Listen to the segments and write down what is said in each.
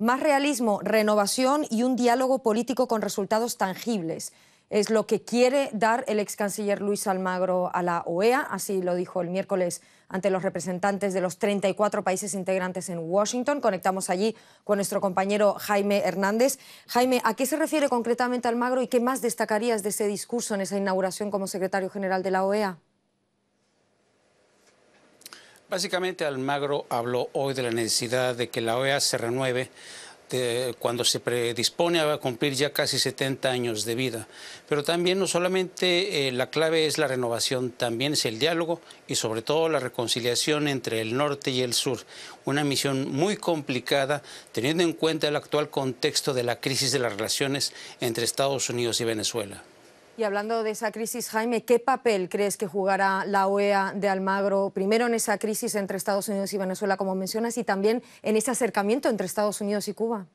Más realismo, renovación y un diálogo político con resultados tangibles. Es lo que quiere dar el ex canciller Luis Almagro a la OEA, así lo dijo el miércoles ante los representantes de los 34 países integrantes en Washington. Conectamos allí con nuestro compañero Jaime Hernández. Jaime, ¿a qué se refiere concretamente Almagro y qué más destacarías de ese discurso en esa inauguración como secretario general de la OEA? Básicamente Almagro habló hoy de la necesidad de que la OEA se renueve cuando se predispone a cumplir ya casi 70 años de vida. Pero también no solamente eh, la clave es la renovación, también es el diálogo y sobre todo la reconciliación entre el norte y el sur. Una misión muy complicada teniendo en cuenta el actual contexto de la crisis de las relaciones entre Estados Unidos y Venezuela. Y hablando de esa crisis, Jaime, ¿qué papel crees que jugará la OEA de Almagro, primero en esa crisis entre Estados Unidos y Venezuela, como mencionas, y también en ese acercamiento entre Estados Unidos y Cuba?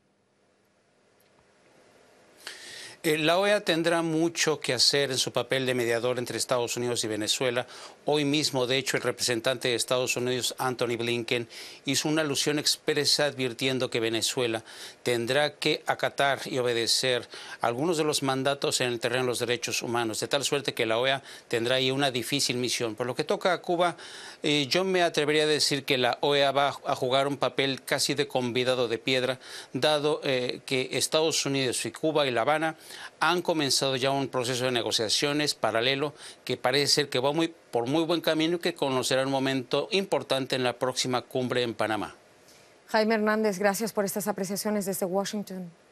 Eh, la OEA tendrá mucho que hacer en su papel de mediador entre Estados Unidos y Venezuela. Hoy mismo, de hecho, el representante de Estados Unidos, Anthony Blinken, hizo una alusión expresa advirtiendo que Venezuela tendrá que acatar y obedecer algunos de los mandatos en el terreno de los derechos humanos, de tal suerte que la OEA tendrá ahí una difícil misión. Por lo que toca a Cuba, eh, yo me atrevería a decir que la OEA va a jugar un papel casi de convidado de piedra, dado eh, que Estados Unidos y Cuba y La Habana han comenzado ya un proceso de negociaciones paralelo que parece ser que va muy, por muy buen camino y que conocerá un momento importante en la próxima cumbre en Panamá. Jaime Hernández, gracias por estas apreciaciones desde Washington.